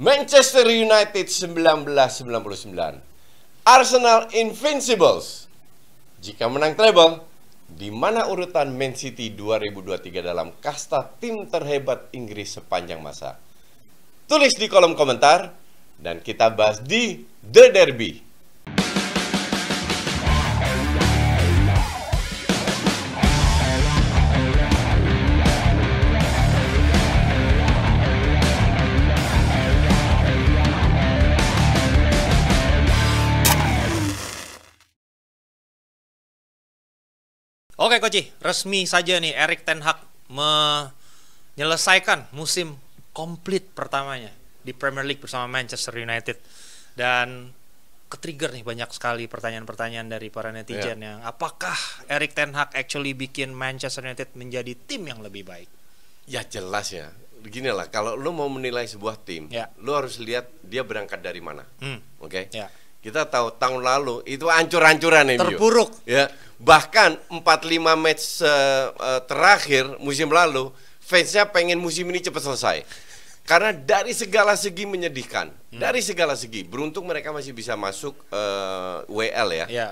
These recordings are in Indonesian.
Manchester United 1999 Arsenal Invincibles Jika menang treble, di mana urutan Man City 2023 dalam kasta tim terhebat Inggris sepanjang masa? Tulis di kolom komentar dan kita bahas di The Derby. Oke Koci, resmi saja nih Erik Ten Hag menyelesaikan musim komplit pertamanya di Premier League bersama Manchester United dan ketrigger nih banyak sekali pertanyaan-pertanyaan dari para netizen yeah. yang apakah Erik Ten Hag actually bikin Manchester United menjadi tim yang lebih baik? Ya jelas ya. Beginilah kalau lo mau menilai sebuah tim, yeah. lu harus lihat dia berangkat dari mana. Hmm. Oke. Okay? Ya. Yeah kita tahu tahun lalu itu ancur-ancuran MU. Terburuk. Ya. Bahkan 4-5 match uh, terakhir musim lalu fansnya pengen musim ini cepat selesai. Karena dari segala segi menyedihkan. Hmm. Dari segala segi. Beruntung mereka masih bisa masuk uh, eh, WL ya. ya.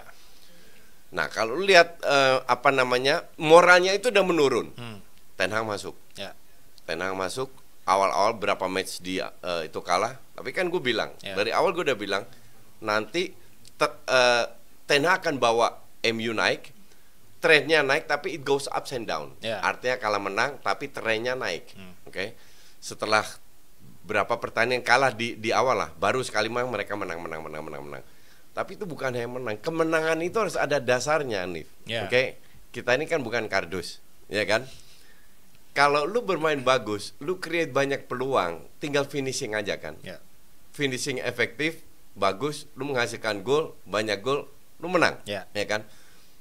Nah, kalau lihat uh, apa namanya? moralnya itu udah menurun. Hmm. Ten masuk. Ya. Ten masuk awal-awal berapa match dia uh, itu kalah. Tapi kan gue bilang, ya. dari awal gue udah bilang nanti te, uh, eh, Ten akan bawa MU naik, trennya naik tapi it goes up and down. Yeah. Artinya kalah menang tapi trennya naik. Hmm. Oke. Okay? Setelah berapa pertandingan kalah di di awal lah, baru sekali mah mereka menang menang menang menang menang. Tapi itu bukan hanya menang. Kemenangan itu harus ada dasarnya, Anif. Yeah. Oke. Okay? Kita ini kan bukan kardus, ya kan? Kalau lu bermain bagus, lu create banyak peluang, tinggal finishing aja kan. Yeah. Finishing efektif, bagus, lu menghasilkan gol, banyak gol, lu menang, yeah. ya kan?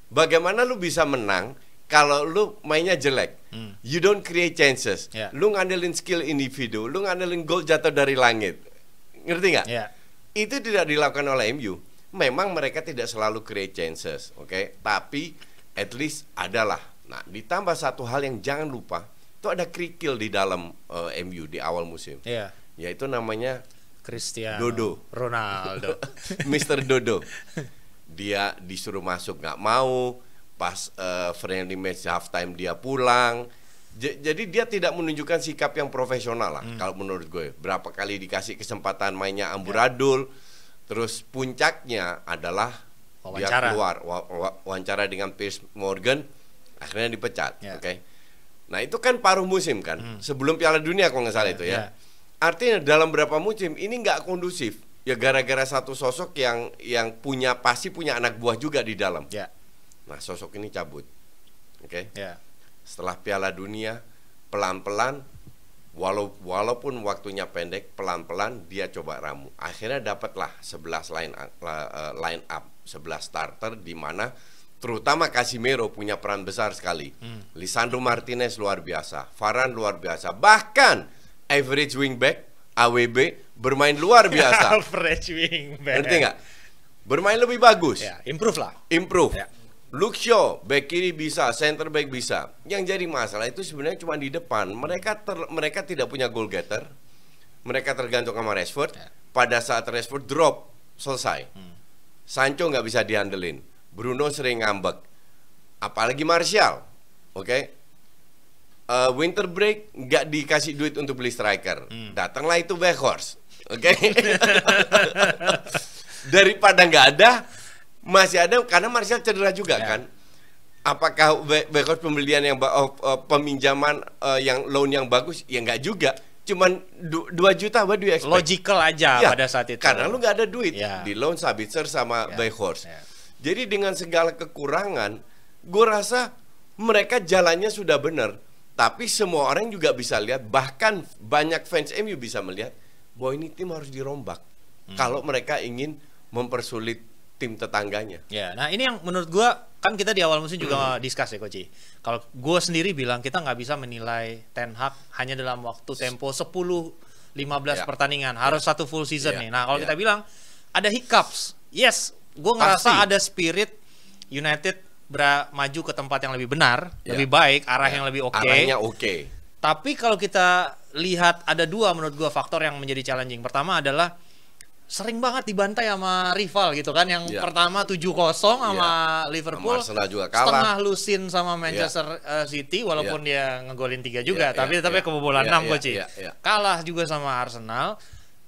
Bagaimana lu bisa menang kalau lu mainnya jelek? Hmm. You don't create chances. Yeah. Lu ngandelin skill individu, lu ngandelin gol jatuh dari langit, ngerti nggak? Yeah. Itu tidak dilakukan oleh MU. Memang mereka tidak selalu create chances, oke? Okay? Tapi at least adalah. Nah, ditambah satu hal yang jangan lupa, itu ada kerikil di dalam uh, eh, MU di awal musim. Yeah. Yaitu namanya Cristiano Dodo Ronaldo Mr. Dodo dia disuruh masuk nggak mau pas uh, eh, friendly match halftime dia pulang J jadi dia tidak menunjukkan sikap yang profesional lah hmm. kalau menurut gue berapa kali dikasih kesempatan mainnya ya. amburadul ya. terus puncaknya adalah wawancara. dia keluar wawancara dengan Piers Morgan akhirnya dipecat ya. oke okay? nah itu kan paruh musim kan hmm. sebelum Piala Dunia kalau nggak salah ya, itu ya, ya artinya dalam berapa musim ini nggak kondusif ya gara-gara satu sosok yang yang punya pasti punya anak buah juga di dalam. Ya. Nah sosok ini cabut, oke? Okay? Ya. Setelah Piala Dunia pelan-pelan, walau walaupun waktunya pendek pelan-pelan dia coba ramu. Akhirnya dapatlah sebelas line up, eh, line up 11 starter di mana terutama Casimiro punya peran besar sekali. Hmm. Lisandro Martinez luar biasa, Varane luar biasa, bahkan average wingback AWB bermain luar biasa. average wingback. Ngerti nggak? Bermain lebih bagus. Yeah, improve lah. Improve. Yeah. Luke Shaw, back kiri bisa, center back bisa. Yang jadi masalah itu sebenarnya cuma di depan. Mereka ter, mereka tidak punya goal getter. Mereka tergantung sama Rashford. Yeah. Pada saat Rashford drop, selesai. Hmm. Sancho nggak bisa diandelin. Bruno sering ngambek. Apalagi Martial. Oke, okay? uh, winter break nggak dikasih duit untuk beli striker. Hmm. Datanglah itu Weghorst. Oke. Okay? Daripada nggak ada masih ada karena Martial cedera juga yeah. kan. Apakah Weghorst pembelian yang uh, uh, peminjaman uh, yang loan yang bagus? Ya nggak juga. Cuman 2 juta what do you expect? Logical aja ya, pada saat itu. Karena lu nggak ada duit. Yeah. Di loan Sabitzer sama yeah. Weghorst. Yeah. Jadi dengan segala kekurangan, gue rasa mereka jalannya sudah benar tapi semua orang juga bisa lihat, bahkan banyak fans MU bisa melihat bahwa ini tim harus dirombak hmm. kalau mereka ingin mempersulit tim tetangganya. Ya, nah ini yang menurut gue kan kita di awal musim juga hmm. discuss ya Koci. Kalau gue sendiri bilang kita nggak bisa menilai Ten Hag hanya dalam waktu tempo 10 15 ya. pertandingan, harus ya. satu full season ya. nih. Nah, kalau ya. kita bilang ada hiccups. Yes, gue ngerasa ada spirit United bera, maju ke tempat yang lebih benar, yeah. lebih baik, arah yeah. yang lebih oke. Okay. Arahnya oke. Okay. Tapi kalau kita lihat ada dua menurut gua faktor yang menjadi challenging. Pertama adalah sering banget dibantai sama rival gitu kan. Yang yeah. pertama 7-0 sama yeah. Liverpool. Sama juga kalah. Setengah lusin sama ya. Manchester yeah. City walaupun yeah. dia ngegolin tiga ya, juga, yeah, tapi yeah, tapi yeah. kebobolan yeah, ya, 6 yeah, Yeah, Yeah, yeah. Kalah juga sama Arsenal.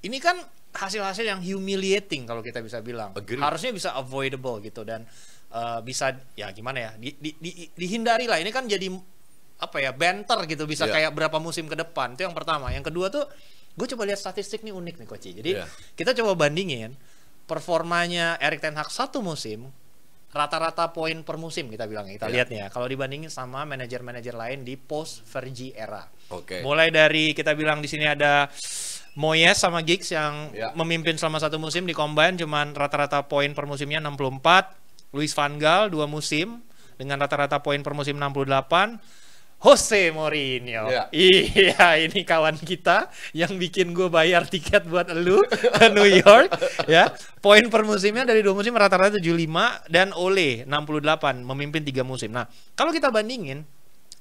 Ini kan hasil-hasil yang humiliating kalau kita bisa bilang. Agree. Harusnya bisa avoidable gitu dan uh, bisa ya gimana ya di, di, di, dihindari lah ini kan jadi apa ya banter gitu bisa yeah. kayak berapa musim ke depan itu yang pertama yang kedua tuh gue coba lihat statistik nih unik nih Koci jadi yeah. kita coba bandingin performanya Erik Ten Hag satu musim rata-rata poin per musim kita bilang ya, kita yeah. lihat nih ya kalau dibandingin sama manajer-manajer lain di post Fergie era okay. mulai dari kita bilang di sini ada Moyes sama Giggs yang yeah. memimpin selama satu musim di combine cuman rata-rata poin per musimnya 64 Luis Van Gaal dua musim dengan rata-rata poin per musim 68 Jose Mourinho. Yeah. Iya, ini kawan kita yang bikin gue bayar tiket buat lu ke New York. ya, poin per musimnya dari dua musim rata-rata 75 dan Ole 68 memimpin tiga musim. Nah, kalau kita bandingin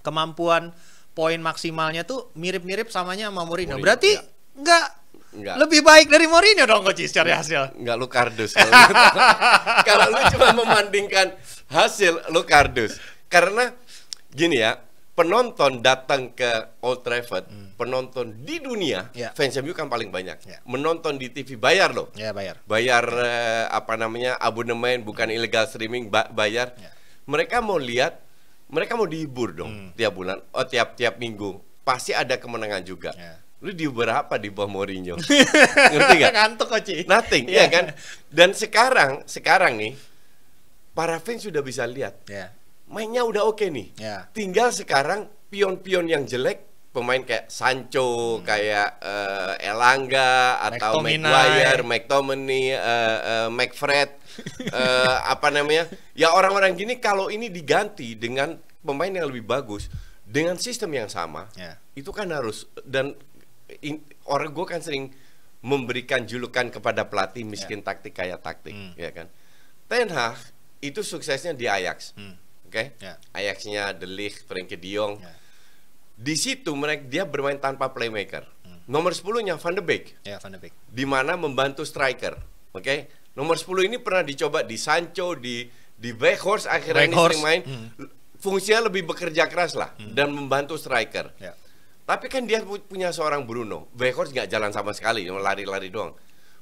kemampuan poin maksimalnya tuh mirip-mirip samanya sama Mourinho. Berarti ya. Enggak. Lebih baik dari Mourinho dong coach secara hasil. Enggak lu kardus. Gitu. Kalau, lu cuma memandingkan hasil lu kardus. Karena gini ya, penonton datang ke Old Trafford, hmm. penonton di dunia, yeah. fans MU kan paling banyak. Yeah. Menonton di TV bayar loh. Ya bayar. Bayar yeah. apa namanya abonemen, bukan hmm. illegal streaming, bayar. Yeah. Mereka mau lihat, mereka mau dihibur dong hmm. tiap bulan, oh tiap tiap minggu. Pasti ada kemenangan juga. Yeah lu di berapa di bawah Mourinho? Ngerti gak? Ngantuk Ci. Nothing, yeah. Iya kan? Dan sekarang, sekarang nih, para fans sudah bisa lihat. Yeah. Mainnya udah oke okay nih. Yeah. Tinggal sekarang pion-pion yang jelek, pemain kayak Sancho, hmm. kayak uh, Elanga, atau McGuire, McTominay, uh, uh, McFred, uh, apa namanya? Ya orang-orang gini kalau ini diganti dengan pemain yang lebih bagus, dengan sistem yang sama, yeah. itu kan harus dan in, orang gue kan sering memberikan julukan kepada pelatih miskin yeah. taktik kaya taktik, mm. ya kan. Ten Hag itu suksesnya di Ajax, mm. oke? Okay? Ya. Yeah. Ajaxnya De Ligt, Frenkie De Jong. Yeah. Di situ mereka dia bermain tanpa playmaker. mm. Nomor 10-nya Van de Beek. Ya, yeah, Van de Beek. Di mana membantu striker, oke? Okay? Nomor 10 ini pernah dicoba di Sancho, di di Weghorst akhirnya Weghorst. ini sering main. mm. Fungsinya lebih bekerja keras lah mm. dan membantu striker. Yeah tapi kan dia punya seorang Bruno. Weghorst nggak jalan sama sekali, lari-lari doang.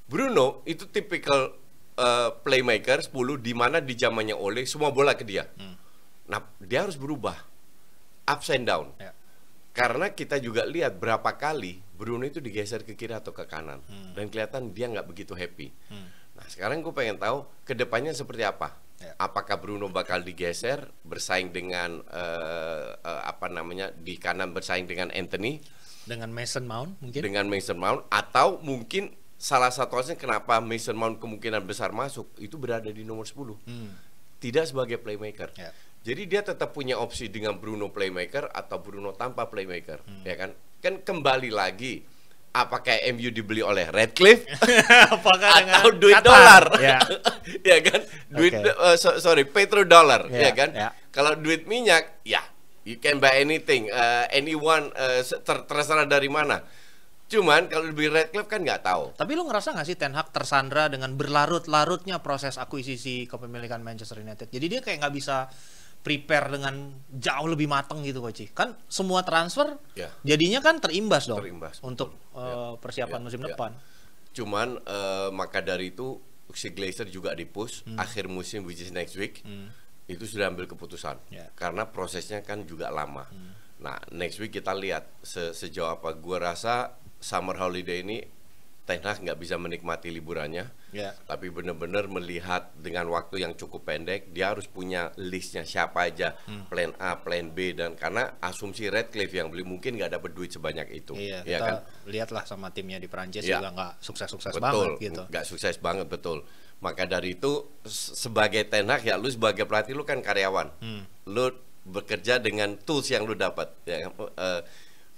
Bruno itu tipikal uh, playmaker 10 di mana di zamannya Ole semua bola ke dia. Hmm. Nah, dia harus berubah. up and down. Ya. Karena kita juga lihat berapa kali Bruno itu digeser ke kiri atau ke kanan hmm. dan kelihatan dia nggak begitu happy. Hmm. Nah, sekarang gue pengen tahu kedepannya seperti apa Ya. Apakah Bruno bakal digeser bersaing dengan uh, uh, apa namanya di kanan bersaing dengan Anthony? Dengan Mason Mount mungkin? Dengan Mason Mount atau mungkin salah satu alasan kenapa Mason Mount kemungkinan besar masuk itu berada di nomor 10. Hmm. Tidak sebagai playmaker. Yeah. Jadi dia tetap punya opsi dengan Bruno playmaker atau Bruno tanpa playmaker, hmm. ya kan? Kan kembali lagi apakah kayak MU dibeli oleh Redcliffe Apakah atau duit dolar ya. ya kan duit okay. uh, eh, so, sorry petrodollar ya, ya kan ya. kalau duit minyak ya you can buy anything uh, anyone uh, ter terserah dari mana cuman kalau Red Redcliffe kan nggak tahu tapi lu ngerasa nggak sih Ten Hag tersandra dengan berlarut-larutnya proses akuisisi kepemilikan Manchester United jadi dia kayak nggak bisa prepare dengan jauh lebih matang gitu koci. Kan semua transfer ya. jadinya kan terimbas dong terimbas, untuk ya. Eh, persiapan ya. musim ya. depan. Cuman uh, maka dari itu si Glazer juga di push hmm. akhir musim which is next week hmm. itu sudah ambil keputusan Ya. karena prosesnya kan juga lama. Hmm. Nah next week kita lihat se sejauh apa. Gua rasa summer holiday ini Ten Hag nggak bisa menikmati liburannya yeah. tapi benar-benar melihat dengan waktu yang cukup pendek dia harus punya listnya siapa aja hmm. plan A plan B dan karena asumsi Redcliffe yang beli mungkin nggak dapat duit sebanyak itu iya, yeah, kan lihatlah sama timnya di Prancis yeah. juga nggak sukses-sukses banget gitu nggak sukses banget betul maka dari itu sebagai tenak ya lu sebagai pelatih lu kan karyawan hmm. lu bekerja dengan tools yang lu dapat ya uh,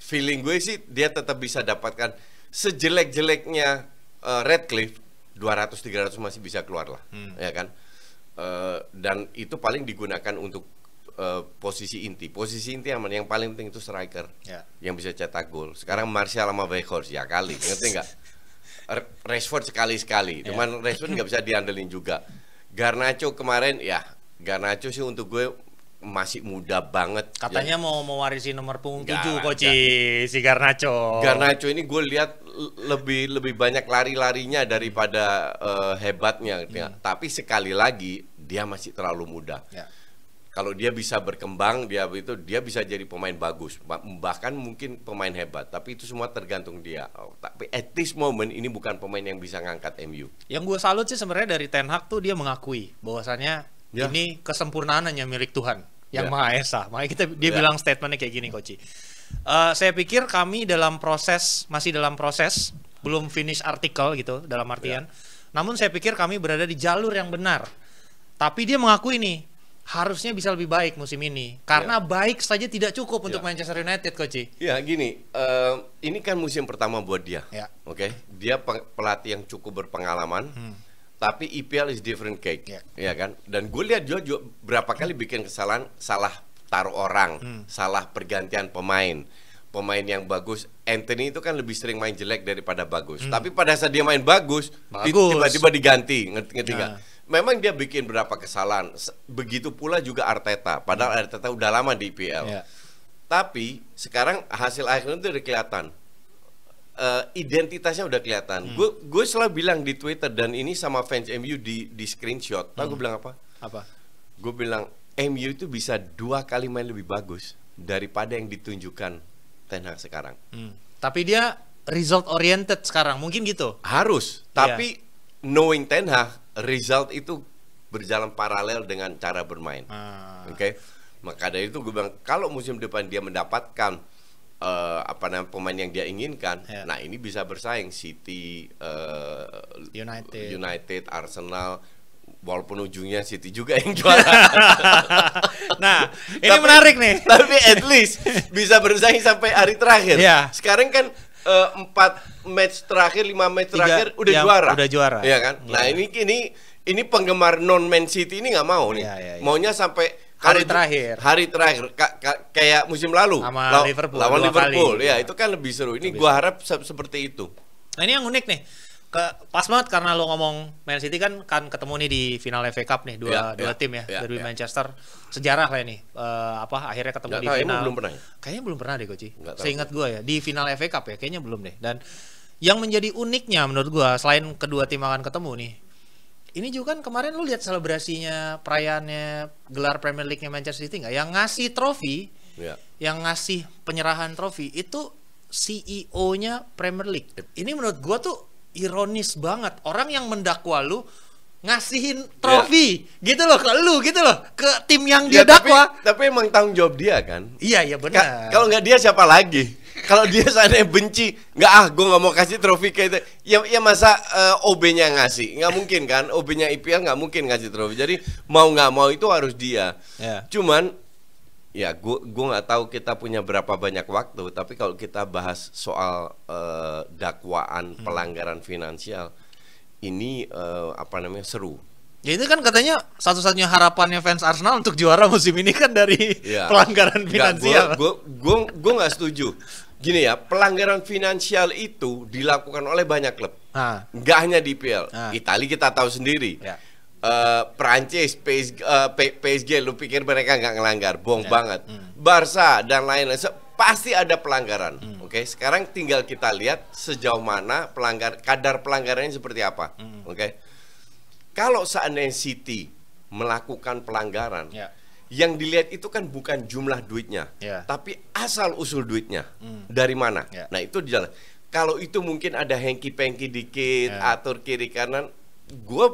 feeling gue sih dia tetap bisa dapatkan sejelek-jeleknya uh, eh, Redcliffe 200 300 masih bisa keluar lah hmm. ya kan uh, dan itu paling digunakan untuk uh, posisi inti posisi inti yang yang paling penting itu striker yeah. yang bisa cetak gol sekarang Martial sama Weghorst ya kali ngerti nggak Rashford sekali sekali yeah. cuman Rashford nggak bisa diandelin juga Garnacho kemarin ya Garnacho sih untuk gue masih muda banget. Katanya ya. mau mewarisi nomor punggung tujuh Koci si Garnacho. Garnacho ini gue lihat lebih lebih banyak lari-larinya daripada uh, hebatnya. Hmm. Ya. Tapi sekali lagi dia masih terlalu muda. Ya. Kalau dia bisa berkembang dia itu dia bisa jadi pemain bagus bahkan mungkin pemain hebat tapi itu semua tergantung dia. Oh, tapi at this moment ini bukan pemain yang bisa ngangkat MU. Yang gue salut sih sebenarnya dari Ten Hag tuh dia mengakui bahwasannya Ya. Ini kesempurnaan hanya milik Tuhan yang ya. Maha Esa. Makanya kita dia ya. bilang statementnya kayak gini, Koci. Uh, saya pikir kami dalam proses masih dalam proses belum finish artikel gitu dalam artian. Ya. Namun saya pikir kami berada di jalur yang benar. Tapi dia mengaku ini harusnya bisa lebih baik musim ini karena ya. baik saja tidak cukup untuk ya. Manchester United, Koci. Ya gini, uh, ini kan musim pertama buat dia. Ya. Oke, okay? dia pelatih yang cukup berpengalaman. Hmm tapi IPL is different cake yeah. ya iya kan dan gue lihat Jojo berapa kali bikin kesalahan salah taruh orang hmm. salah pergantian pemain pemain yang bagus Anthony itu kan lebih sering main jelek daripada bagus hmm. tapi pada saat dia main bagus tiba-tiba diganti ngerti ngerti nah. memang dia bikin berapa kesalahan begitu pula juga Arteta padahal Arteta udah lama di IPL yeah. tapi sekarang hasil akhirnya itu udah kelihatan uh, identitasnya udah kelihatan. Gue hmm. gue selalu bilang di Twitter dan ini sama fans MU di di screenshot. Tahu hmm. gue bilang apa? Apa? Gue bilang MU itu bisa dua kali main lebih bagus daripada yang ditunjukkan Ten Hag sekarang. Hmm. Tapi dia result oriented sekarang, mungkin gitu. Harus. Tapi yeah. knowing Ten Hag, result itu berjalan paralel dengan cara bermain. Ah. Oke. Okay? Maka dari itu gue bilang kalau musim depan dia mendapatkan uh, apa namanya pemain yang dia inginkan. Yeah. Nah, ini bisa bersaing City uh, United United Arsenal walaupun ujungnya City juga yang juara. nah, ini tapi, menarik nih. Tapi at least bisa bersaing sampai hari terakhir. Yeah. Sekarang kan eh, empat uh, match terakhir, lima match Tiga, terakhir udah ya, juara. Udah juara. Iya kan? Yeah. Nah, iya. ini ini ini penggemar non Man City ini nggak mau nih. Yeah, yeah, yeah. Maunya sampai hari terakhir. Hari terakhir kayak musim lalu sama law Liverpool. Lawan Liverpool kali. ya, itu kan lebih seru. Ini lebih gua harap se seperti itu. Nah, ini yang unik nih. Ke, pas banget karena lo ngomong Man City kan kan ketemu nih di final FA Cup nih dua ya, dua ya, tim ya, ya dari ya. Manchester sejarah lah ini uh, apa akhirnya ketemu Nggak di final belum pernah ya? kayaknya belum pernah deh Koci seingat gue ya di final FA Cup ya kayaknya belum deh dan yang menjadi uniknya menurut gue selain kedua tim akan ketemu nih ini juga kan kemarin lu lihat selebrasinya perayaannya gelar Premier League-nya Manchester City nggak? Yang ngasih trofi, ya. yang ngasih penyerahan trofi itu CEO-nya Premier League. Yep. Ini menurut gua tuh ironis banget. Orang yang mendakwa lu ngasihin trofi yeah. gitu loh ke lu gitu loh ke tim yang dia ya, dakwa. Tapi, tapi emang tanggung jawab dia kan? Iya, iya benar. Kalau nggak dia siapa lagi? kalau dia seandainya benci nggak ah gue nggak mau kasih trofi kayak itu ya ya masa uh, eh, OB-nya ngasih nggak mungkin kan OB-nya IPL nggak mungkin ngasih trofi jadi mau nggak mau itu harus dia yeah. cuman ya gue gue nggak tahu kita punya berapa banyak waktu tapi kalau kita bahas soal uh, dakwaan hmm. pelanggaran finansial ini uh, apa namanya seru Ya itu kan katanya satu-satunya harapannya fans Arsenal untuk juara musim ini kan dari ya. pelanggaran finansial. Gue gue gue nggak setuju gini ya, pelanggaran finansial itu dilakukan oleh banyak klub. Ah. Nggak hanya di PL. Italia Itali kita tahu sendiri. Ya. Uh, Perancis, PSG, uh, eh, PSG, lu pikir mereka nggak ngelanggar? Bohong yeah. banget. Mm. Barca dan lain-lain pasti ada pelanggaran. Mm. Oke, okay? sekarang tinggal kita lihat sejauh mana pelanggar kadar pelanggarannya seperti apa. Mm. Oke. Okay? Kalau seandainya City melakukan pelanggaran, yeah yang dilihat itu kan bukan jumlah duitnya, yeah. tapi asal usul duitnya mm. dari mana. Yeah. Nah itu jalan. Kalau itu mungkin ada hengki pengki dikit, yeah. atur kiri kanan, gue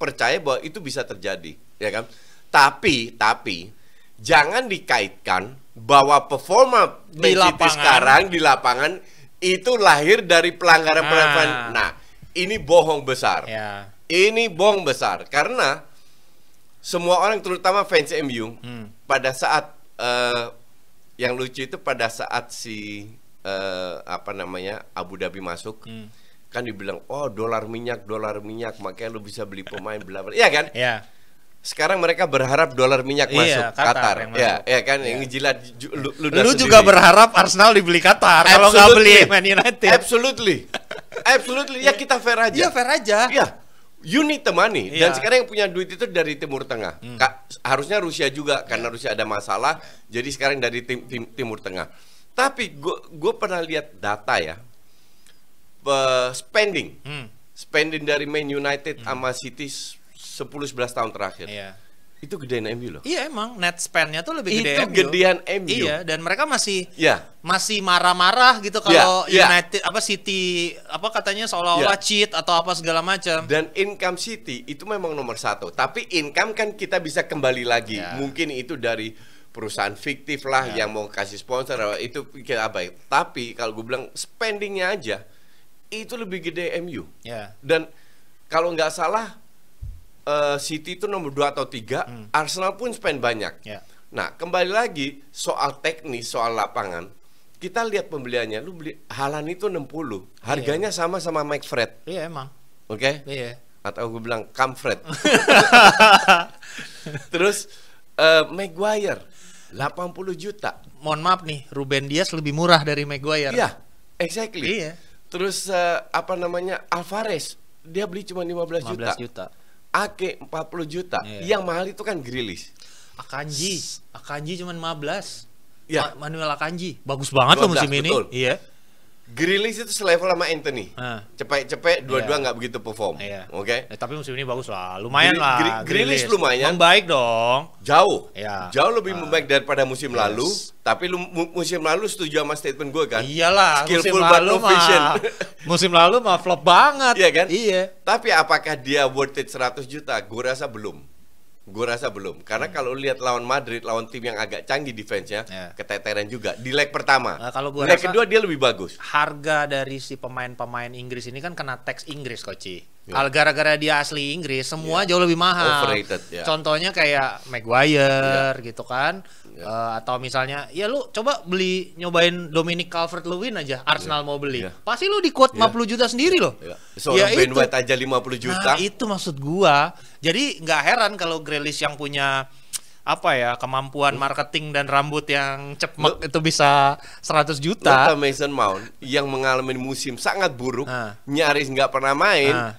percaya bahwa itu bisa terjadi, ya kan? Tapi tapi jangan dikaitkan bahwa performa di lapangan. sekarang di lapangan itu lahir dari pelanggaran-pelanggaran. Nah. nah, ini bohong besar. Yeah. Ini bohong besar karena semua orang terutama fans MU hmm. pada saat uh, yang lucu itu pada saat si uh, apa namanya Abu Dhabi masuk hmm. kan dibilang oh dolar minyak dolar minyak makanya lu bisa beli pemain bla bla ya kan yeah. sekarang mereka berharap dolar minyak iya, masuk Qatar, Qatar. ya ya kan yeah. yang iya. jilat lu, lu, lu juga berharap Arsenal dibeli Qatar kalau nggak beli Man United absolutely absolutely ya kita fair aja ya fair aja ya You need the money. Yeah. Dan iya. sekarang yang punya duit itu dari Timur Tengah. Hmm. Kak, harusnya Rusia juga iya. karena Rusia ada masalah. Jadi sekarang dari tim, tim, Timur Tengah. Tapi gue pernah lihat data ya, uh, spending, hmm. spending dari Man United hmm. sama City 10-11 tahun terakhir. Yeah itu gedean MU loh. Iya emang net spendnya tuh lebih gede Itu MU. gedean MU. Iya dan mereka masih yeah. masih marah-marah gitu iya, kalau yeah. United apa City apa katanya seolah-olah yeah. cheat atau apa segala macam. Dan income City itu memang nomor satu. Tapi income kan kita bisa kembali lagi. Yeah. Mungkin itu dari perusahaan fiktif lah yeah. yang mau kasih sponsor itu pikir Ya. Tapi kalau gue bilang spendingnya aja itu lebih gede MU. Yeah. Dan kalau nggak salah uh, City itu nomor 2 atau 3, hmm. Arsenal pun spend banyak. Yeah. Nah, kembali lagi soal teknis, soal lapangan. Kita lihat pembeliannya, lu beli Halan itu 60. Harganya yeah. sama sama Mike Fred. Iya, emang. Oke? Okay? Iya. Atau gue bilang Kamfred. Terus uh, Maguire 80 juta. Mohon maaf nih, Ruben Dias lebih murah dari Maguire. Iya, exactly. Iya. Terus uh, apa namanya? Alvarez, dia beli cuma 15, 15 juta. juta AK 40 juta. Yeah. Yang mahal itu kan Grilis. Akanji, Akanji cuman 15. Ya. Yeah. Ma Manuel Akanji, bagus banget 12, loh musim betul. ini. Iya. Yeah. Grilis itu selevel sama Anthony. Ah. Cepet-cepet dua-dua iya. nggak begitu perform. Yeah. Oke. Okay? Eh, tapi musim ini bagus lah, lumayan lah. Gri Grilis lumayan. Membaik dong. Jauh. Yeah. Jauh lebih uh. membaik daripada musim yes. lalu. Tapi musim lalu setuju sama statement gue kan? Iyalah. Skillful musim lalu mah. musim lalu mah flop banget. Iya kan? Iya. Tapi apakah dia worth it 100 juta? Gue rasa belum. Gue rasa belum, karena hmm. kalau lihat lawan Madrid, lawan tim yang agak canggih defense-nya, yeah. keteteran juga di leg pertama. Nah, kalau gua leg rasa kedua dia lebih bagus. Harga dari si pemain-pemain Inggris ini kan kena teks Inggris, Koci. Yeah. Gara-gara dia asli Inggris, semua yeah. jauh lebih mahal. Overrated, yeah. Contohnya kayak Maguire yeah. gitu kan, yeah. Iya. uh, atau misalnya, ya lu coba beli nyobain Dominic Calvert-Lewin aja, iya. Arsenal yeah. mau beli, yeah. pasti lu di quote yeah. 50 juta sendiri iya. loh. Yeah. Seorang ya Ben White aja 50 juta. Nah itu maksud gua. Jadi nggak heran kalau Grealish yang punya apa ya kemampuan hmm. marketing dan rambut yang cepet itu bisa 100 juta. Mason Mount yang mengalami musim sangat buruk, ha. Nah. nyaris nggak pernah main. ha. Nah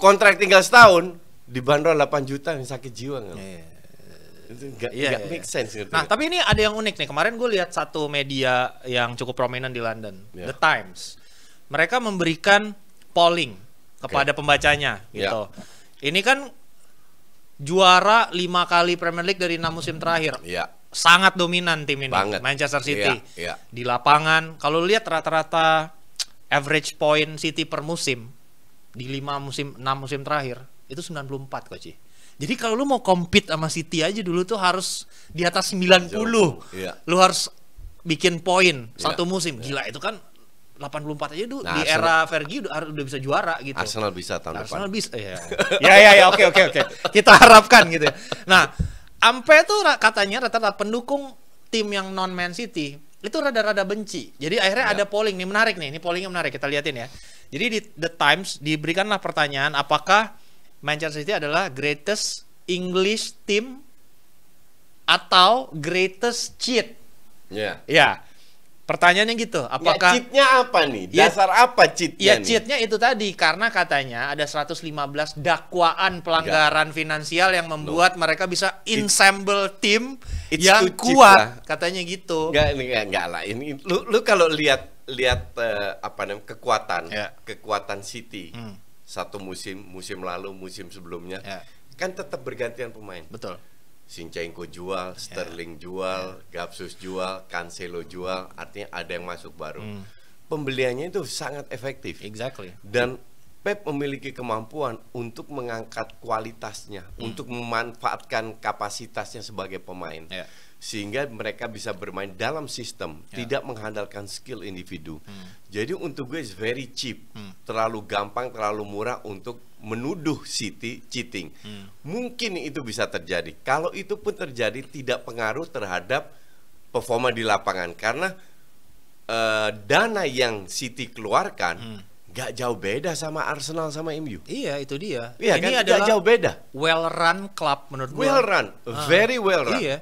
kontrak tinggal setahun dibanderol 8 juta yang sakit jiwa nggak? Yeah. Iya. Gak, yeah, gak yeah, make iya. sense gitu. Nah, ya. tapi ini ada yang unik nih. Kemarin gue lihat satu media yang cukup prominent di London, yeah. The Times. Mereka memberikan polling kepada okay. pembacanya iya. gitu. Yeah. Ini kan juara lima kali Premier League dari enam musim terakhir. Yeah. Sangat dominan tim ini Banget. Manchester City. Yeah, yeah. Di lapangan, kalau lihat rata-rata average point City per musim di lima musim enam musim terakhir itu 94 sih. Jadi kalau lu mau compete sama City aja dulu tuh harus di atas 90. Yeah. Iya. Lu harus bikin poin yeah. satu musim. Yeah. Gila itu kan 84 aja dulu nah, di era Fergie udah, udah bisa juara gitu. Arsenal bisa tahun Arsenal depan. Arsenal bisa. Ya. ya ya ya oke oke oke. Kita harapkan gitu ya. Nah, Ampe tuh katanya rata-rata pendukung tim yang non Man City itu rada-rada benci. Jadi akhirnya yeah. ada polling nih menarik nih, ini pollingnya menarik kita liatin ya. Jadi di The Times diberikanlah pertanyaan apakah Manchester City adalah greatest English team atau greatest cheat? Ya. Yeah. Ya. Pertanyaannya gitu, ya, apakah Nggak, cheatnya apa nih? Ya, Dasar ya, apa cheatnya? Ya cheatnya itu tadi karena katanya ada 115 dakwaan pelanggaran Enggak. Ya. finansial yang membuat Loh. mereka bisa ensemble tim It's yang kuat, lah. katanya gitu. Enggak, enggak, enggak lah. Ini lu lu kalau lihat lihat uh, apa namanya kekuatan ya. kekuatan City hmm. satu musim musim lalu musim sebelumnya ya. kan tetap bergantian pemain. Betul Sinchenko jual, ya. Sterling jual, yeah. Gapsus jual, Cancelo jual, artinya ada yang masuk baru. Mm. Pembeliannya itu sangat efektif. Exactly. Dan Pep memiliki kemampuan untuk mengangkat kualitasnya, mm. untuk memanfaatkan kapasitasnya sebagai pemain. Yeah sehingga mereka bisa bermain dalam sistem yeah. tidak mengandalkan skill individu hmm. jadi untuk gue is very cheap hmm. terlalu gampang terlalu murah untuk menuduh City cheating hmm. mungkin itu bisa terjadi kalau itu pun terjadi tidak pengaruh terhadap performa di lapangan karena uh, dana yang City keluarkan hmm gak jauh beda sama Arsenal sama MU. Iya itu dia. Iya, ini kan? adalah gak jauh beda. Well run club menurut gue. Well run, run, ah. very well run. Iya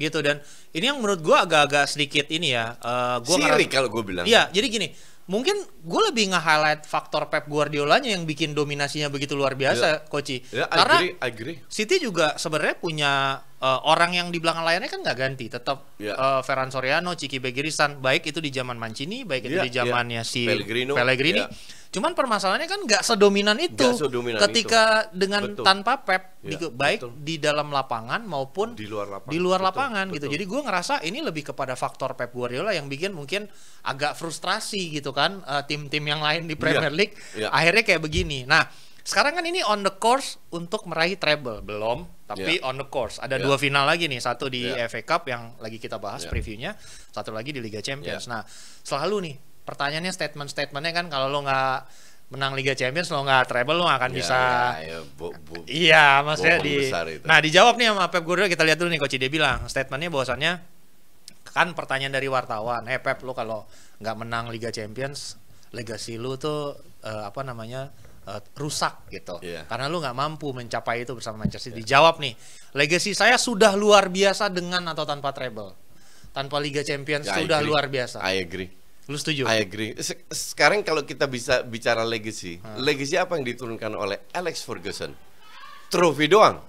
gitu dan ini yang menurut gue agak-agak sedikit ini ya uh, eh, gue sirik kalau gue bilang iya jadi gini mungkin gue lebih nge-highlight faktor Pep guardiola nya yang bikin dominasinya begitu luar biasa, yeah. Koci. Yeah, Karena agree, agree. City juga sebenarnya punya uh, orang yang di belakang layarnya kan nggak ganti, tetap yeah. Ya. uh, Ferran Soriano, Ciki Begirisan, baik itu di zaman Mancini, baik itu ya, di ya. zamannya yeah. si Pellegrino. Pellegrini. Yeah. Cuman permasalahannya kan nggak sedominan itu. Gak sedominan ketika itu. dengan betul. tanpa Pep, yeah, di, baik betul. di dalam lapangan maupun di luar lapangan, di luar betul, lapangan gitu. betul. gitu. Jadi gue ngerasa ini lebih kepada faktor Pep Guardiola yang bikin mungkin agak frustrasi gitu kan eh, tim-tim uh, yang lain di iya. Premier yeah. League. Yeah. Akhirnya kayak begini. Nah sekarang kan ini on the course untuk meraih treble belum, tapi yeah. on the course. Ada yeah. dua final lagi nih, satu di yeah. FA Cup yang lagi kita bahas yeah. previewnya, satu lagi di Liga Champions. Yeah. Nah, selalu nih pertanyaannya statement-statementnya kan kalau lo nggak menang Liga Champions lo nggak treble lo gak akan yeah, bisa ya, ya, yeah. maksudnya di nah dijawab nih sama Pep Guardiola kita lihat dulu nih coach dia bilang statementnya bahwasannya kan pertanyaan dari wartawan eh Pep lo kalau nggak menang Liga Champions legasi lo tuh uh, apa namanya Eh, rusak gitu. Yeah. Karena lu nggak mampu mencapai itu bersama Manchester City. Yeah. Jawab nih, legacy saya sudah luar biasa dengan atau tanpa treble. Tanpa Liga Champions yeah, sudah luar biasa. I agree. Lu setuju? I agree. sekarang kalau kita bisa bicara legacy, hmm. legacy apa yang diturunkan oleh Alex Ferguson? Trofi doang.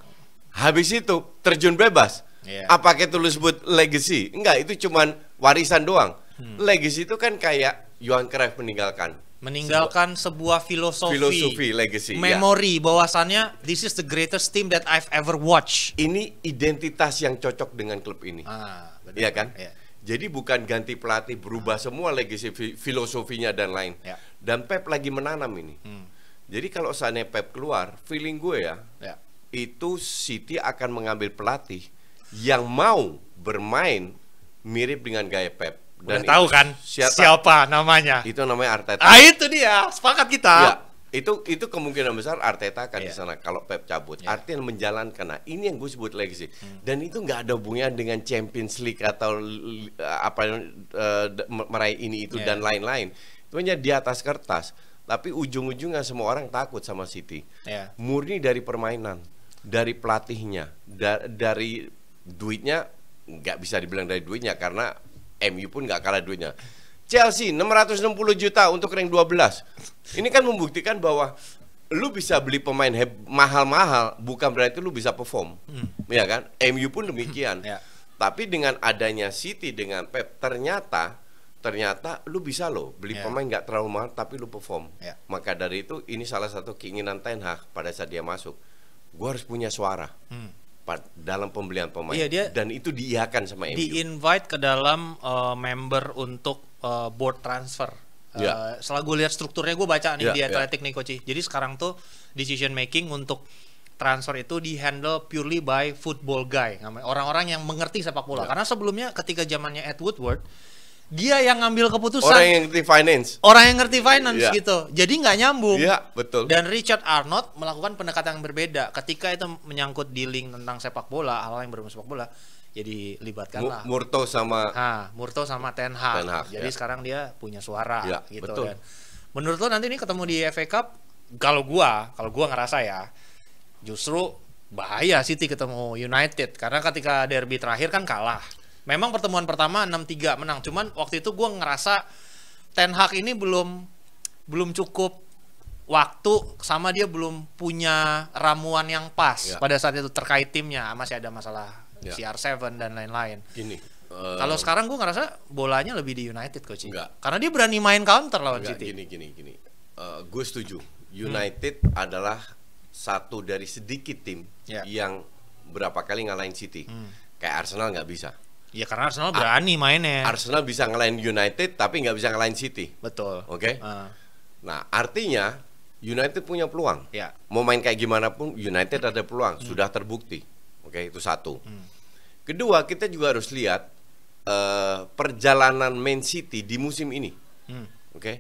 Habis itu terjun bebas. Yeah. Apakah itu lu sebut legacy? Enggak, itu cuman warisan doang. Hmm. Legacy itu kan kayak Johan Cruyff meninggalkan meninggalkan sebuah, filosofi, filosofi legacy, ya. memori ya. bahwasannya this is the greatest team that I've ever watched. Ini identitas yang cocok dengan klub ini. Ah, iya kan? Ya. Jadi bukan ganti pelatih berubah ah. semua legacy filosofinya dan lain. Ya. Dan Pep lagi menanam ini. Hmm. Jadi kalau seandainya Pep keluar, feeling gue ya, ya. itu City akan mengambil pelatih yang mau bermain mirip dengan gaya Pep dan Udah tahu kan siapa, siapa namanya? Itu namanya Arteta. Ah itu dia, sepakat kita. Ya, itu itu kemungkinan besar Arteta akan yeah. di sana kalau Pep cabut. Yeah. Artinya menjalankan. Nah, ini yang gue sebut legacy. Hmm. Dan itu nggak ada hubungannya dengan Champions League atau eh, apa uh, meraih ini itu yeah. dan lain-lain. Itu hanya di atas kertas. Tapi ujung-ujungnya semua orang takut sama City. Yeah. Murni dari permainan, dari pelatihnya, da dari duitnya nggak bisa dibilang dari duitnya karena MU pun nggak kalah duitnya. Chelsea 660 juta untuk ring 12. Ini kan membuktikan bahwa lu bisa beli pemain mahal-mahal bukan berarti lu bisa perform. Hmm. Ya kan? MU pun demikian. Ya. Tapi dengan adanya City dengan Pep ternyata ternyata lu bisa loh beli yeah. pemain nggak terlalu mahal tapi lu perform. Yeah. Maka dari itu ini salah satu keinginan Ten Hag pada saat dia masuk. Gue harus punya suara. Hmm dalam pembelian pemain iya, dia dan itu diiakan sama MU. Di invite ke dalam uh, member untuk uh, board transfer. Yeah. Iya. Uh, setelah gue lihat strukturnya gue baca nih yeah, di iya. Athletic yeah. nih Koci. Jadi sekarang tuh decision making untuk transfer itu di handle purely by football guy, orang-orang yang mengerti sepak bola. Yeah. Karena sebelumnya ketika zamannya Ed Woodward dia yang ngambil keputusan orang yang ngerti finance orang yang ngerti finance yeah. gitu jadi nggak nyambung iya yeah, betul dan Richard Arnold melakukan pendekatan yang berbeda ketika itu menyangkut dealing tentang sepak bola hal-hal yang berhubungan sepak bola jadi libatkanlah Murto sama ha, Murto sama Ten Hag, Ten Hag jadi yeah. sekarang dia punya suara yeah, gitu betul. dan menurut lo nanti ini ketemu di FA Cup kalau gua kalau gua ngerasa ya justru bahaya City ketemu United karena ketika derby terakhir kan kalah Memang pertemuan pertama 6-3 menang, cuman waktu itu gue ngerasa Ten Hag ini belum belum cukup waktu sama dia belum punya ramuan yang pas ya. pada saat itu terkait timnya ah, masih ada masalah ya. CR7 dan lain-lain. Gini. Uh, Kalau sekarang gue ngerasa bolanya lebih di United coach. Enggak. Karena dia berani main counter lawan enggak, City. Gini gini gini. Uh, eh, gue setuju. Hmm. United hmm. adalah satu dari sedikit tim ya. yang berapa kali ngalahin City. Hmm. Kayak Arsenal nggak bisa. Ya karena Arsenal berani mainnya. Arsenal bisa ngelain United tapi nggak bisa ngelain City. Betul. Oke. Okay? Uh. Nah artinya United punya peluang. Ya. Mau main kayak gimana pun United ada peluang. Hmm. Sudah terbukti. Oke okay? itu satu. Hmm. Kedua kita juga harus lihat uh, perjalanan Man City di musim ini. Hmm. Oke. Okay?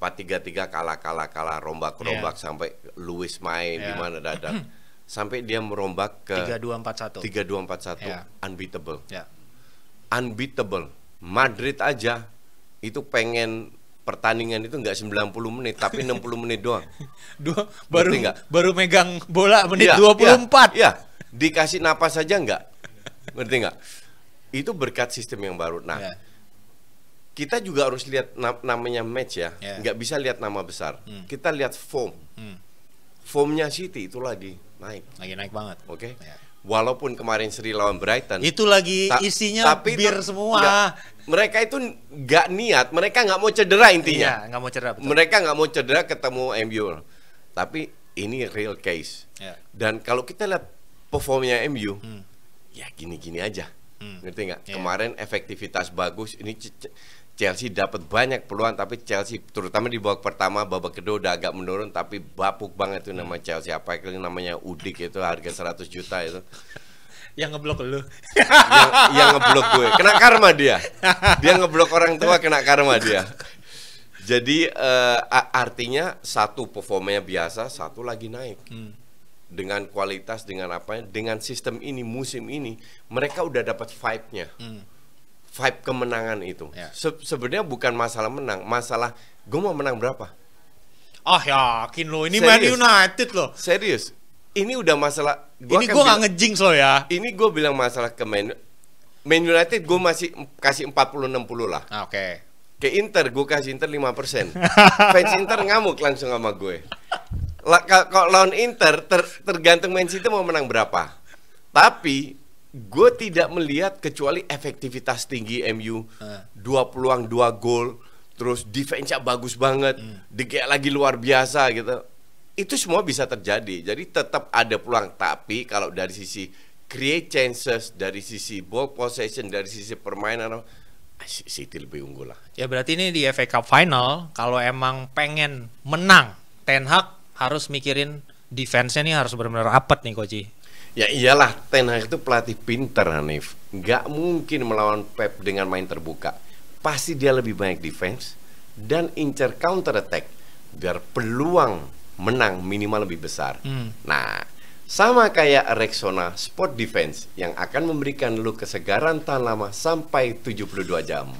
empat tiga tiga kalah kalah kalah rombak rombak yeah. sampai Luis main yeah. di mana dadak. sampai dia merombak ke 3241. 3241 yeah. unbeatable. Yeah. Unbeatable. Madrid aja itu pengen pertandingan itu enggak 90 menit tapi 60 menit doang. Dua, baru enggak? baru megang bola iya, menit yeah, 24. Ya, ya, dikasih napas saja enggak? Ngerti enggak? Itu berkat sistem yang baru. Nah, Yeah. kita juga harus lihat na namanya match ya. Enggak ya. Enggak bisa lihat nama besar. Hmm. Kita lihat form. Hmm. Formnya City itu lagi naik. Lagi naik banget. Oke. Okay. Ya. Walaupun kemarin seri lawan Brighton. Itu lagi ta isinya tapi bir itu, semua. Enggak, mereka itu nggak niat, mereka nggak mau cedera intinya. Iya, nggak mau cedera. Betul. Mereka nggak mau cedera ketemu MU. Tapi ini real case. Ya. Dan kalau kita lihat performnya MU, hmm. ya gini-gini aja. Hmm. Ngerti nggak? Yeah. Kemarin efektivitas bagus, ini Chelsea dapat banyak peluang tapi Chelsea terutama di babak pertama babak kedua udah agak menurun tapi bapuk banget tuh nama Chelsea apa yang namanya Udik itu harga 100 juta itu yang ngeblok lu yang, yang ngeblok gue kena karma dia dia ngeblok orang tua kena karma dia jadi uh, artinya satu performanya biasa satu lagi naik hmm. dengan kualitas dengan ya dengan sistem ini musim ini mereka udah dapat vibe-nya hmm vibe kemenangan itu. Ya. Se Sebenarnya bukan masalah menang, masalah gue mau menang berapa. Ah yakin lo, ini Man United loh. Serius, ini udah masalah. Gua ini gue nggak ngejing lo ya. Ini gue bilang masalah ke Man, Man United gue masih kasih 40-60 lah. Ah, Oke. Okay. Ke Inter gue kasih Inter 5% Fans Inter ngamuk langsung sama gue. La, kalau lawan Inter ter, tergantung Man City mau menang berapa. Tapi gue tidak melihat kecuali efektivitas tinggi MU uh. Ah. dua peluang dua gol terus defense-nya bagus banget uh. Hmm. De lagi luar biasa gitu itu semua bisa terjadi jadi tetap ada peluang tapi kalau dari sisi create chances dari sisi ball possession dari sisi permainan ah, City lebih unggul lah ya berarti ini di FA Cup final kalau emang pengen menang Ten Hag harus mikirin defense-nya nih harus benar-benar rapet nih Koji Ya iyalah Ten Hag itu pelatih pinter Hanif. Gak mungkin melawan Pep dengan main terbuka. Pasti dia lebih banyak defense dan incer counter attack biar peluang menang minimal lebih besar. Hmm. Nah, sama kayak Rexona Sport Defense yang akan memberikan lu kesegaran tahan lama sampai 72 jam.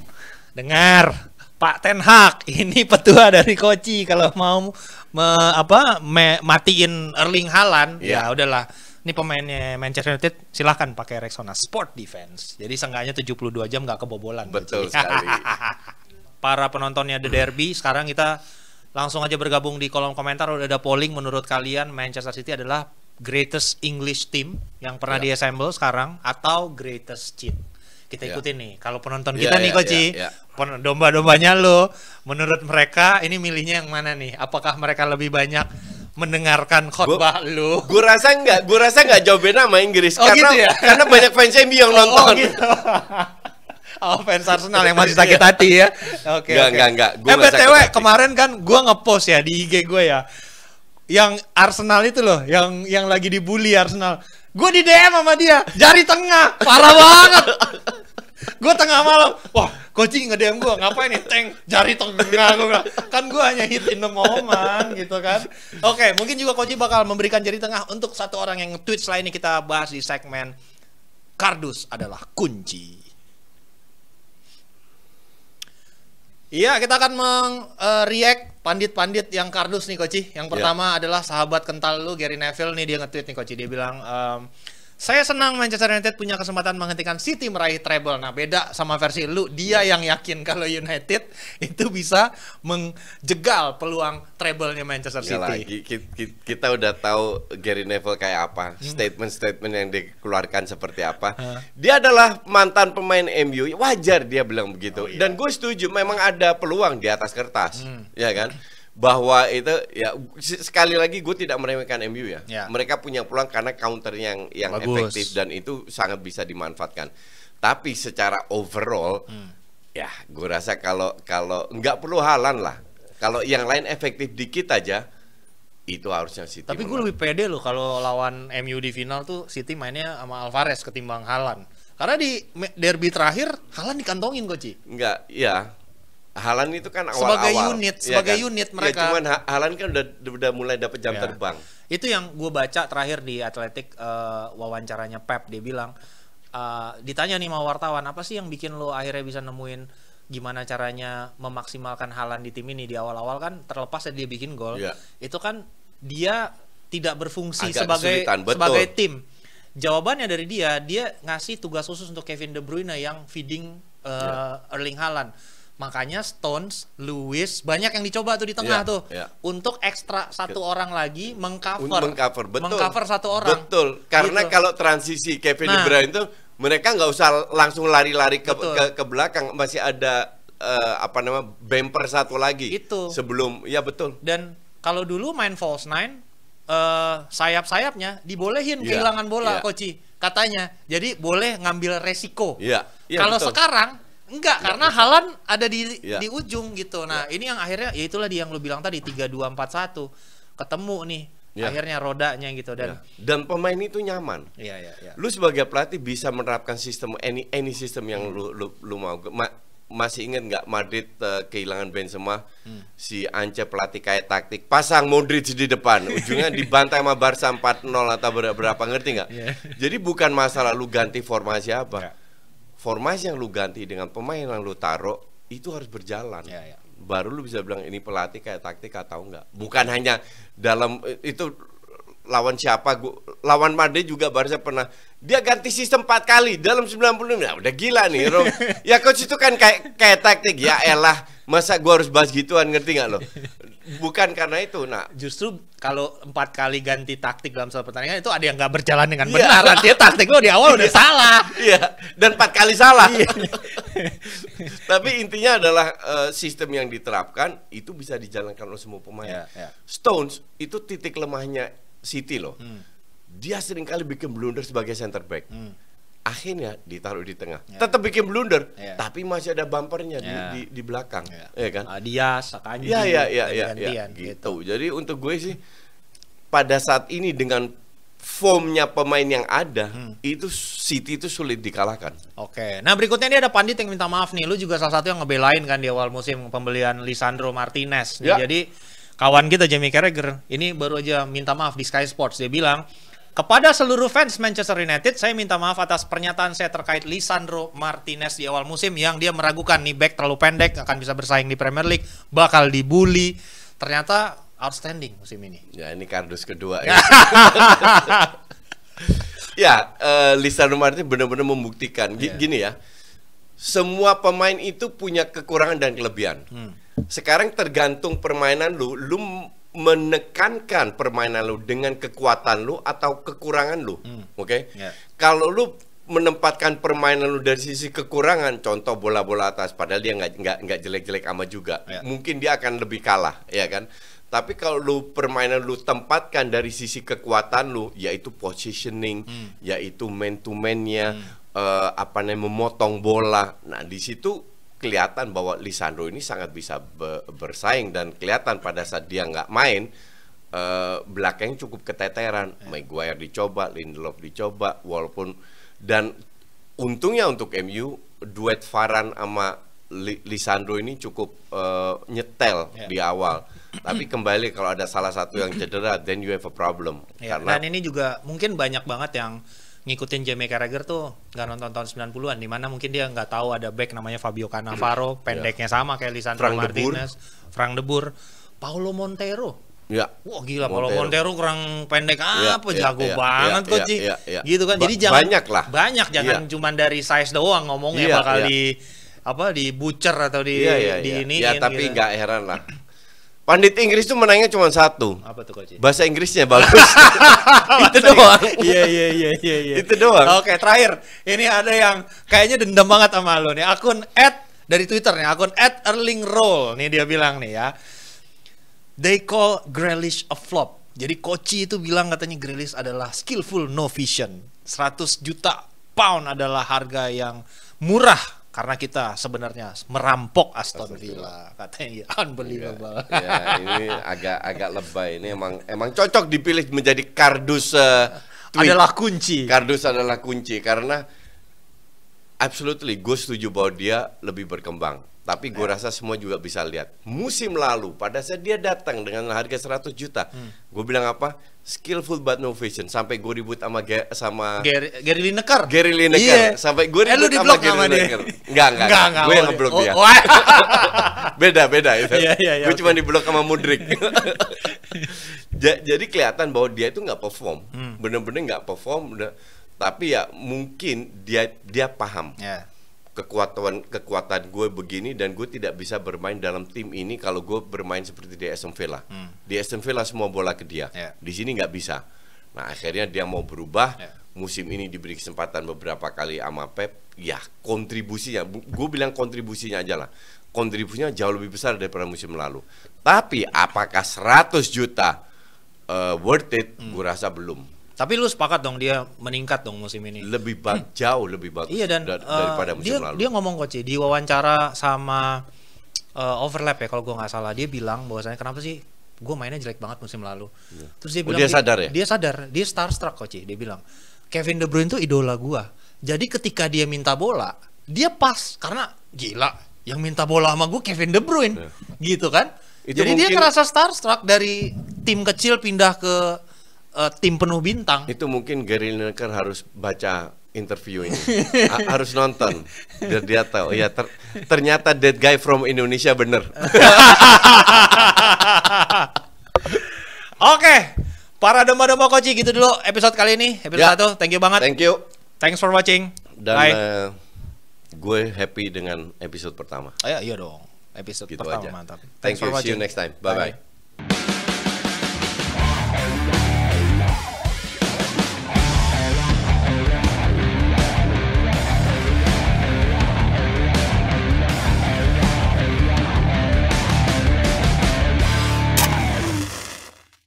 Dengar, Pak Ten Hag, ini petua dari Koci kalau mau me, apa me, matiin Erling Haaland, yeah. ya udahlah ini pemainnya Manchester United silahkan pakai Rexona Sport Defense. Jadi seenggaknya 72 jam nggak kebobolan. Betul sekali. Para penontonnya The Derby, sekarang kita langsung aja bergabung di kolom komentar. Udah ada polling menurut kalian Manchester City adalah greatest English team yang pernah yeah. diassemble sekarang atau greatest cheat? Kita yeah. ikutin nih. Kalau penonton ya, kita yeah, nih, Koci, yeah, yeah. domba-dombanya lo, menurut mereka ini milihnya yang mana nih? Apakah mereka lebih banyak mendengarkan khotbah lu. Gue rasa nggak, gue rasa nggak jawabin nama Inggris oh, karena gitu ya? karena banyak fans MU yang oh, nonton. Oh, gitu. Oh fans Arsenal yang masih sakit iya. hati ya. Oke. Okay, enggak, okay. enggak, enggak. Gua eh kemarin kan gue ngepost ya di IG gua ya. Yang Arsenal itu loh, yang yang lagi dibully Arsenal. Gua di DM sama dia, jari tengah, parah banget gue tengah malam wah koci nggak DM gue ngapain nih tank jari tengah gue bilang kan gue hanya hit in the moment gitu kan oke okay, mungkin juga koci bakal memberikan jari tengah untuk satu orang yang tweet selain ini kita bahas di segmen kardus adalah kunci Iya, kita akan meng-react pandit-pandit yang kardus nih, Koci. Yang iya. pertama yeah. adalah sahabat kental lu, Gary Neville nih, dia nge-tweet nih, Koci. Dia bilang, um, saya senang Manchester United punya kesempatan menghentikan City meraih treble. Nah, beda sama versi lu, dia ya. yang yakin kalau United itu bisa menjegal peluang treble-nya Manchester Yalah, City. kita udah tahu Gary Neville kayak apa, hmm. statement-statement yang dikeluarkan seperti apa. Dia adalah mantan pemain MU, wajar dia bilang begitu. Oh, iya. Dan gue setuju, memang ada peluang di atas kertas, hmm. ya kan? bahwa itu ya sekali lagi gue tidak meremehkan MU ya. ya. Mereka punya peluang karena counter yang yang Bagus. efektif dan itu sangat bisa dimanfaatkan. Tapi secara overall hmm. ya gue rasa kalau kalau nggak perlu halan lah. Kalau yang lain efektif dikit aja itu harusnya City. Tapi gue lebih pede loh kalau lawan MU di final tuh City mainnya sama Alvarez ketimbang Halan. Karena di derby terakhir Halan dikantongin Ci. Enggak, iya Halan itu kan awal-awal sebagai unit, ya sebagai kan? unit ya, mereka. Ya cuman Halan kan udah udah mulai dapat jam ya. terbang. Itu yang gue baca terakhir di Atletik uh, wawancaranya Pep dia bilang uh, ditanya nih sama wartawan apa sih yang bikin lo akhirnya bisa nemuin gimana caranya memaksimalkan Halan di tim ini di awal-awal kan terlepas dia bikin gol yeah. itu kan dia tidak berfungsi Agak sebagai sebagai tim jawabannya dari dia dia ngasih tugas khusus untuk Kevin De Bruyne yang feeding uh, eh, yeah. Erling Haaland Makanya Stones, Lewis, banyak yang dicoba tuh di tengah yeah, tuh yeah. untuk ekstra satu iya. orang lagi mengcover mengcover betul mengcover satu orang. Betul. Karena gitu. kalau transisi Kevin nah, De Bruyne itu mereka nggak usah langsung lari-lari ke, ke ke belakang masih ada uh, apa nama bumper satu lagi. Itu. Sebelum ya betul. Dan kalau dulu main false nine uh, sayap-sayapnya dibolehin yeah, kehilangan bola yeah. koci katanya. Jadi boleh ngambil resiko. Yeah, yeah, kalau sekarang Enggak, karena Halan ada di ya. di ujung gitu. Nah, ya. ini yang akhirnya ya itulah di yang lu bilang tadi 3241 ketemu nih ya. akhirnya rodanya gitu dan ya. dan pemain itu nyaman. Iya iya iya. Lu sebagai pelatih bisa menerapkan sistem any any sistem yang hmm. lu, lu lu mau Ma, masih ingat nggak Madrid uh, kehilangan Benzema hmm. si Ance pelatih kayak taktik pasang Modric di depan ujungnya dibantai sama Barca 4-0 atau berapa ngerti nggak? Yeah. Jadi bukan masalah lu ganti formasi apa. Yeah formasi yang lu ganti dengan pemain yang lu taruh itu harus berjalan. Ya, ya. Baru lu bisa bilang ini pelatih kayak taktik atau enggak. Bukan hanya dalam eh, itu lawan siapa gua, lawan Made juga Barca pernah dia ganti sistem 4 kali dalam 90 nah, udah gila nih Rom ya coach itu kan kayak kayak taktik ya elah masa gua harus bahas gituan ngerti nggak lo bukan karena itu nah justru kalau empat kali ganti taktik dalam satu pertandingan itu ada yang nggak berjalan dengan yeah. benar artinya taktik lo di awal udah iya. salah iya yeah. dan empat kali salah iya. tapi intinya adalah uh, sistem yang diterapkan itu bisa dijalankan oleh semua pemain yeah, yeah. Stones itu titik lemahnya City loh. Hmm. Dia kali bikin blunder sebagai center back. Hmm. Akhirnya ditaruh di tengah. Yeah. Tetap bikin blunder, yeah. tapi masih ada bumpernya yeah. di, ya. di di belakang. Yeah. Yeah, kan? Uh, dia sakanya ya, ya, ya, ya, yeah, gitu. gitu. Jadi untuk gue sih pada saat ini dengan formnya pemain yang ada hmm. itu City itu sulit dikalahkan. Oke. Nah, berikutnya ini ada Pandit yang minta maaf nih. Lu juga salah satu yang ngebelain kan di awal musim pembelian Lisandro Martinez. Yeah. Ya. Jadi kawan kita Jamie Carragher ini baru aja minta maaf di Sky Sports dia bilang kepada seluruh fans Manchester United saya minta maaf atas pernyataan saya terkait Lisandro Martinez di awal musim yang dia meragukan nih back terlalu pendek akan bisa bersaing di Premier League bakal dibully ternyata outstanding musim ini ya ini kardus kedua ya ya uh, Lisandro Martinez benar-benar membuktikan G yeah. gini ya semua pemain itu punya kekurangan dan kelebihan hmm sekarang tergantung permainan lu lu menekankan permainan lu dengan kekuatan lu atau kekurangan lu hmm. oke okay? Ya. yeah. kalau lu menempatkan permainan lu dari sisi kekurangan contoh bola-bola atas padahal dia nggak nggak jelek-jelek amat juga yeah. mungkin dia akan lebih kalah ya kan tapi kalau lu permainan lu tempatkan dari sisi kekuatan lu, yaitu positioning, hmm. yaitu man to man hmm. uh, apa namanya memotong bola. Nah, di situ kelihatan bahwa Lisandro ini sangat bisa be bersaing dan kelihatan pada saat dia nggak main uh, eh, belakang cukup keteteran. Yeah. Maguire dicoba, Lindelof dicoba, walaupun dan untungnya untuk MU duet Faran sama Lisandro ini cukup uh, nyetel yeah. di awal. Tapi kembali kalau ada salah satu yang cedera, then you have a problem. Yeah, Karena dan ini juga mungkin banyak banget yang ngikutin Jamie Carragher tuh nggak nonton tahun 90-an di mana mungkin dia nggak tahu ada back namanya Fabio Cannavaro, hmm. pendeknya yeah. sama kayak Lisandro Frank Martinez, Debur. Frank De Boer, Paulo Montero. Ya. Wah gila Montero. Paulo Montero kurang pendek iya, apa ya, jago ya, banget ya, kok sih. Ya, ya, ya. Gitu kan. Ba Jadi jangan banyak lah. Banyak jangan ya. cuma dari size doang ngomongnya ya, bakal ya. di apa di butcher atau di ya, ya, di ya. ini. Ya tapi gitu. nggak gitu. heran lah Pandit Inggris tuh menangnya cuma satu. Apa tuh coach? Bahasa Inggrisnya bagus. itu doang. Iya iya iya iya Ya. Itu doang. Oke, okay, terakhir. Ini ada yang kayaknya dendam banget sama lo nih. Akun at dari Twitter nih, akun at Erling Roll nih dia bilang nih ya. They call Grealish a flop. Jadi Koci itu bilang katanya Grealish adalah skillful no vision. 100 juta pound adalah harga yang murah karena kita sebenarnya merampok Aston, Villa. katanya iya. unbelievable ya, ya ini agak agak lebay ini emang emang cocok dipilih menjadi kardus uh, adalah kunci kardus adalah kunci karena absolutely gue setuju bahwa dia lebih berkembang. Tapi gue ya. rasa semua juga bisa lihat. Musim lalu pada saat dia datang dengan harga 100 juta, hmm. gue bilang apa? Skillful but no vision. Sampai gue ribut sama Ge sama Gary, Gary Lineker. Gary Lineker. Yeah. Sampai gue eh, ribut eh, sama Gary Lineker. Enggak, enggak. enggak, enggak gue yang oh, ngeblok oh, dia. Oh, eh. beda, beda itu. Yeah, yeah, yeah, gue okay. cuma diblok sama Mudrik. jadi kelihatan bahwa dia itu nggak perform. Hmm. Bener-bener nggak perform. Bener -bener tapi ya mungkin dia dia paham yeah. kekuatan kekuatan gue begini dan gue tidak bisa bermain dalam tim ini kalau gue bermain seperti di SM Villa hmm. di SM Villa semua bola ke dia yeah. di sini nggak bisa nah akhirnya dia mau berubah yeah. musim ini diberi kesempatan beberapa kali sama Pep ya kontribusinya gue bilang kontribusinya aja lah kontribusinya jauh lebih besar daripada musim lalu tapi apakah 100 juta uh, worth it hmm. gue rasa belum tapi lu sepakat dong dia meningkat dong musim ini. Lebih ba- hmm. jauh lebih bagus iya, dan, eh, daripada musim dia, lalu. Dia ngomong kok sih di wawancara sama uh, overlap ya kalau gue nggak salah dia bilang bahwasanya kenapa sih gue mainnya jelek banget musim lalu. Ya. Terus dia oh, bilang oh, dia sadar ya. Dia sadar, dia starstruck sih Dia bilang Kevin De Bruyne itu idola gue. Jadi ketika dia minta bola, dia pas karena gila yang minta bola sama gue Kevin De Bruyne. Ya. Gitu kan? Itu Jadi mungkin... dia ngerasa starstruck dari tim kecil pindah ke uh, tim penuh bintang. Itu mungkin Gary Lineker harus baca interview ini. harus nonton biar dia tahu. Ya ter ternyata dead guy from Indonesia bener. Oke, okay. para domba-domba koci gitu dulu episode kali ini, episode ya. 1. Thank you banget. Thank you. Thanks for watching. Dan Bye. Uh, gue happy dengan episode pertama. Oh Ayo, ya, iya dong. Episode gitu pertama aja. mantap. Thanks Thank you. For watching. See you next time. Bye-bye.